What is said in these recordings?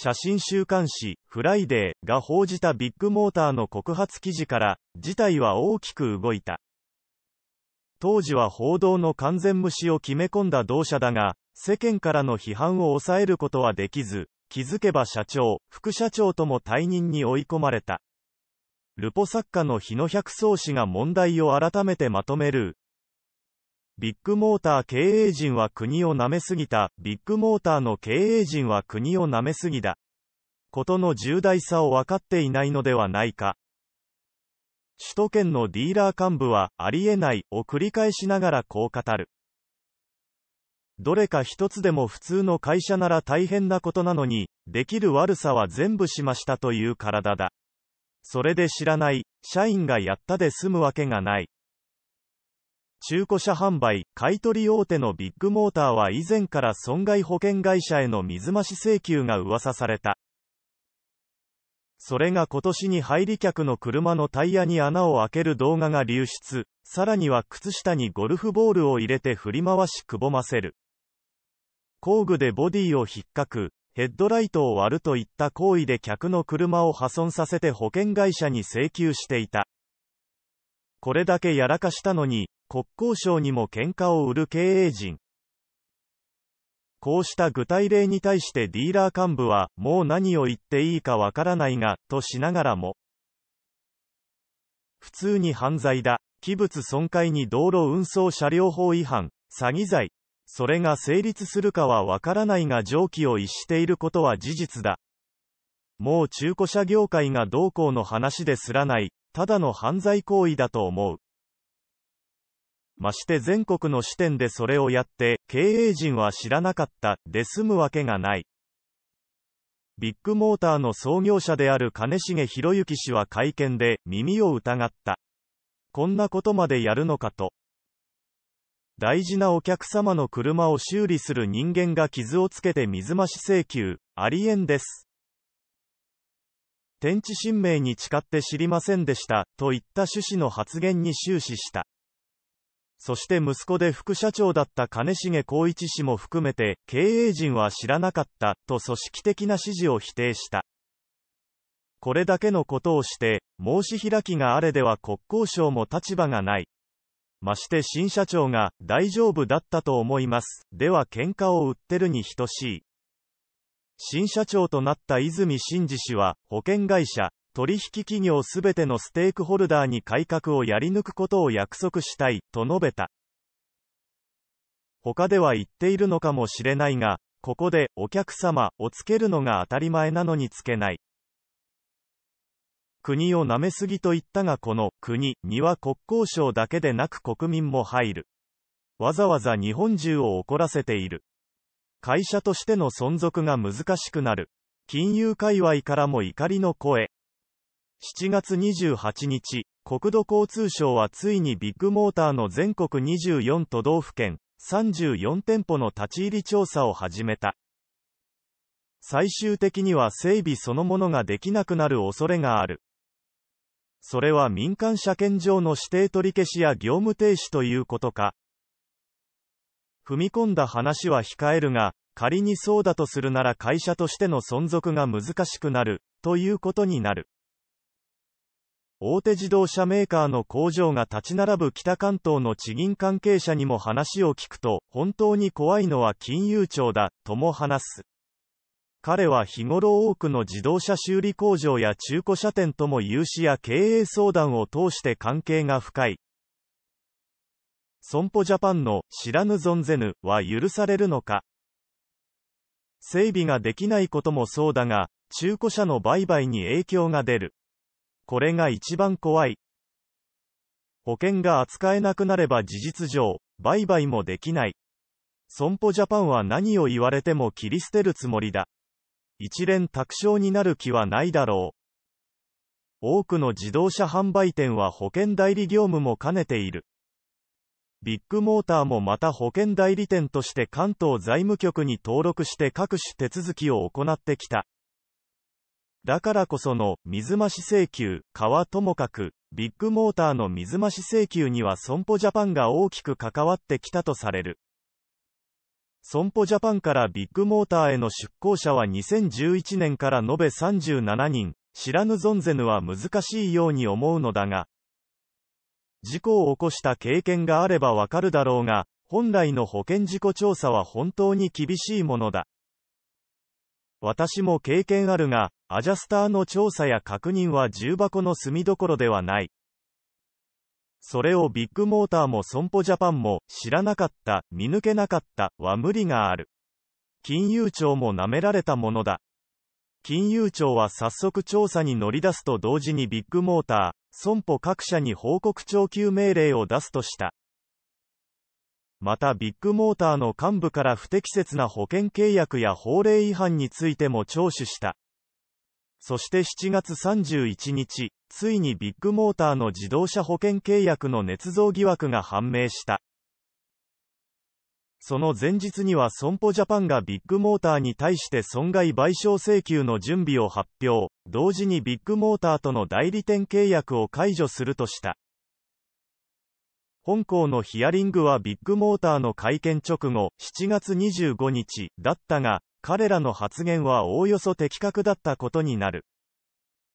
写真週刊誌、フライデーが報じたビッグモーターの告発記事から、事態は大きく動いた。当時は報道の完全無視を決め込んだ同社だが、世間からの批判を抑えることはできず、気づけば社長、副社長とも退任に追い込まれた。ルポ作家の日野百草氏が問題を改めてまとめる、ビッグモーター経営陣は国を舐めすぎた、ビッグモーターの経営陣は国を舐めすぎだ。ことの重大さを分かっていないのではないか。首都圏のディーラー幹部は、ありえない、を繰り返しながらこう語る。どれか一つでも普通の会社なら大変なことなのに、できる悪さは全部しましたという体だ。それで知らない、社員がやったで済むわけがない。中古車販売、買い取り大手のビッグモーターは以前から損害保険会社への水増し請求が噂された。それが今年に入り客の車のタイヤに穴を開ける動画が流出、さらには靴下にゴルフボールを入れて振り回しくぼませる。工具でボディを引っかく、ヘッドライトを割るといった行為で客の車を破損させて保険会社に請求していた。これだけやらかしたのに、国交省にも喧嘩を売る経営陣。こうした具体例に対してディーラー幹部は、もう何を言っていいかわからないが、としながらも、普通に犯罪だ、器物損壊に道路運送車両法違反、詐欺罪、それが成立するかはわからないが上記を逸していることは事実だ。もう中古車業界がどうこうの話ですらない、ただの犯罪行為だと思う。まして全国の支店でそれをやって、経営陣は知らなかった、で済むわけがない。ビッグモーターの創業者である金重博之氏は会見で耳を疑った。こんなことまでやるのかと。大事なお客様の車を修理する人間が傷をつけて水増し請求、ありえんです。天地神明に誓って知りませんでした、といった趣旨の発言に終始した。そして息子で副社長だった金重光一氏も含めて、経営陣は知らなかった、と組織的な指示を否定した。これだけのことをして、申し開きがあれでは国交省も立場がない。まして新社長が、大丈夫だったと思います。では喧嘩を売ってるに等しい。新社長となった泉真嗣氏は、保険会社、取引企業すべてのステークホルダーに改革をやり抜くことを約束したい、と述べた。他では言っているのかもしれないが、ここで、お客様をつけるのが当たり前なのにつけない。国を舐めすぎと言ったがこの国には国交省だけでなく国民も入る。わざわざ日本中を怒らせている。会社としての存続が難しくなる。金融界隈からも怒りの声。7月28日、国土交通省はついにビッグモーターの全国24都道府県、34店舗の立ち入り調査を始めた。最終的には整備そのものができなくなる恐れがある。それは民間車検場の指定取り消しや業務停止ということか。踏み込んだ話は控えるが、仮にそうだとするなら会社としての存続が難しくなる、ということになる。大手自動車メーカーの工場が立ち並ぶ北関東の地銀関係者にも話を聞くと、本当に怖いのは金融庁だ、とも話す。彼は日頃多くの自動車修理工場や中古車店とも融資や経営相談を通して関係が深い。損保ジャパンの知らぬ存ぜぬは許されるのか整備ができないこともそうだが、中古車の売買に影響が出る。これが一番怖い。保険が扱えなくなれば事実上、売買もできない。損保ジャパンは何を言われても切り捨てるつもりだ。一連卓勝になる気はないだろう。多くの自動車販売店は保険代理業務も兼ねている。ビッグモーターもまた保険代理店として関東財務局に登録して各種手続きを行ってきた。だからこその、水増し請求、かはともかく、ビッグモーターの水増し請求には損保ジャパンが大きく関わってきたとされる。損保ジャパンからビッグモーターへの出向者は2011年から延べ37人、知らぬ存ぜぬは難しいように思うのだが、事故を起こした経験があればわかるだろうが、本来の保険事故調査は本当に厳しいものだ。私も経験あるが、アジャスターの調査や確認は重箱の隅どころではない。それをビッグモーターも損保ジャパンも知らなかった、見抜けなかったは無理がある。金融庁も舐められたものだ。金融庁は早速調査に乗り出すと同時にビッグモーター、損保各社に報告徴求命令を出すとした。またビッグモーターの幹部から不適切な保険契約や法令違反についても聴取した。そして7月31日、ついにビッグモーターの自動車保険契約の捏造疑惑が判明した。その前日には損保ジャパンがビッグモーターに対して損害賠償請求の準備を発表、同時にビッグモーターとの代理店契約を解除するとした。本校のヒアリングはビッグモーターの会見直後、7月25日だったが、彼らの発言はおおよそ的確だったことになる。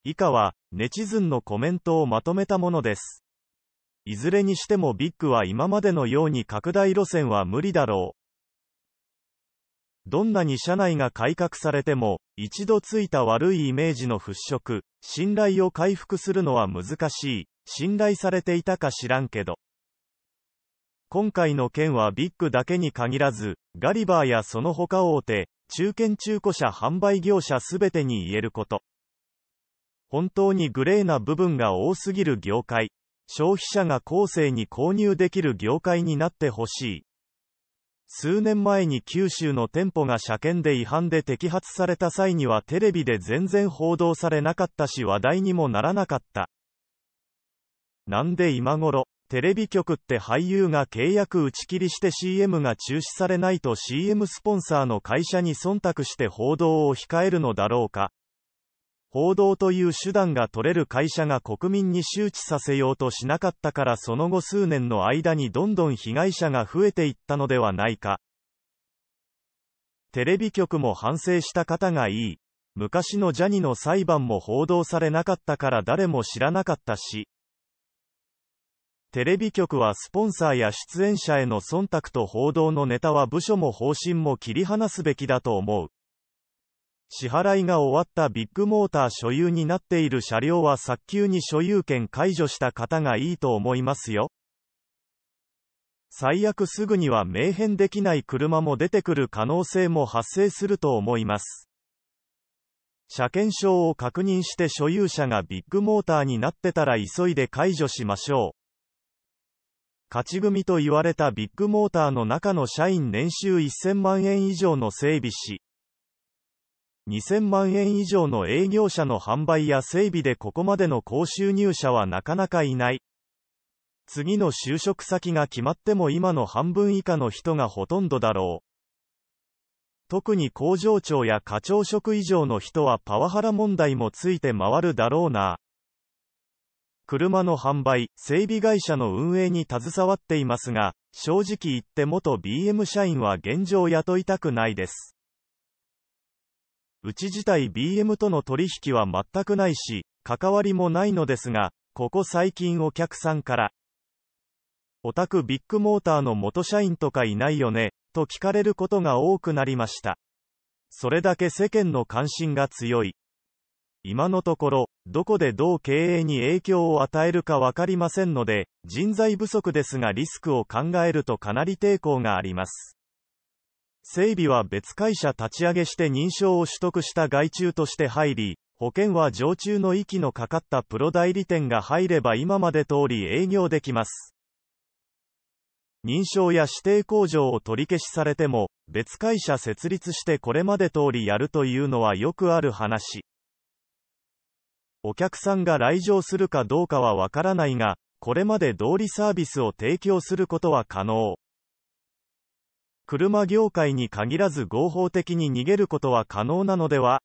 以下は、ネチズンのコメントをまとめたものです。いずれにしてもビッグは今までのように拡大路線は無理だろう。どんなに社内が改革されても、一度ついた悪いイメージの払拭、信頼を回復するのは難しい、信頼されていたか知らんけど。今回の件はビッグだけに限らず、ガリバーやその他大手、中堅中古車販売業者すべてに言えること。本当にグレーな部分が多すぎる業界。消費者が後世に購入できる業界になってほしい。数年前に九州の店舗が車検で違反で摘発された際にはテレビで全然報道されなかったし話題にもならなかった。なんで今頃、テレビ局って俳優が契約打ち切りして CM が中止されないと CM スポンサーの会社に忖度して報道を控えるのだろうか報道という手段が取れる会社が国民に周知させようとしなかったからその後数年の間にどんどん被害者が増えていったのではないかテレビ局も反省した方がいい昔のジャニの裁判も報道されなかったから誰も知らなかったしテレビ局はスポンサーや出演者への忖度と報道のネタは部署も方針も切り離すべきだと思う。支払いが終わったビッグモーター所有になっている車両は早急に所有権解除した方がいいと思いますよ。最悪すぐには明変できない車も出てくる可能性も発生すると思います。車検証を確認して所有者がビッグモーターになってたら急いで解除しましょう。勝ち組と言われたビッグモーターの中の社員年収1000万円以上の整備士。2000万円以上の営業者の販売や整備でここまでの高収入者はなかなかいない。次の就職先が決まっても今の半分以下の人がほとんどだろう。特に工場長や課長職以上の人はパワハラ問題もついて回るだろうな。車の販売、整備会社の運営に携わっていますが、正直言って元 BM 社員は現状雇いたくないです。うち自体 BM との取引は全くないし、関わりもないのですが、ここ最近お客さんから、オタクビッグモーターの元社員とかいないよね、と聞かれることが多くなりました。それだけ世間の関心が強い。今のところ、どこでどう経営に影響を与えるかわかりませんので、人材不足ですがリスクを考えるとかなり抵抗があります。整備は別会社立ち上げして認証を取得した外注として入り、保険は常駐の息のかかったプロ代理店が入れば今まで通り営業できます。認証や指定工場を取り消しされても、別会社設立してこれまで通りやるというのはよくある話。お客さんが来場するかどうかはわからないが、これまで通りサービスを提供することは可能。車業界に限らず合法的に逃げることは可能なのでは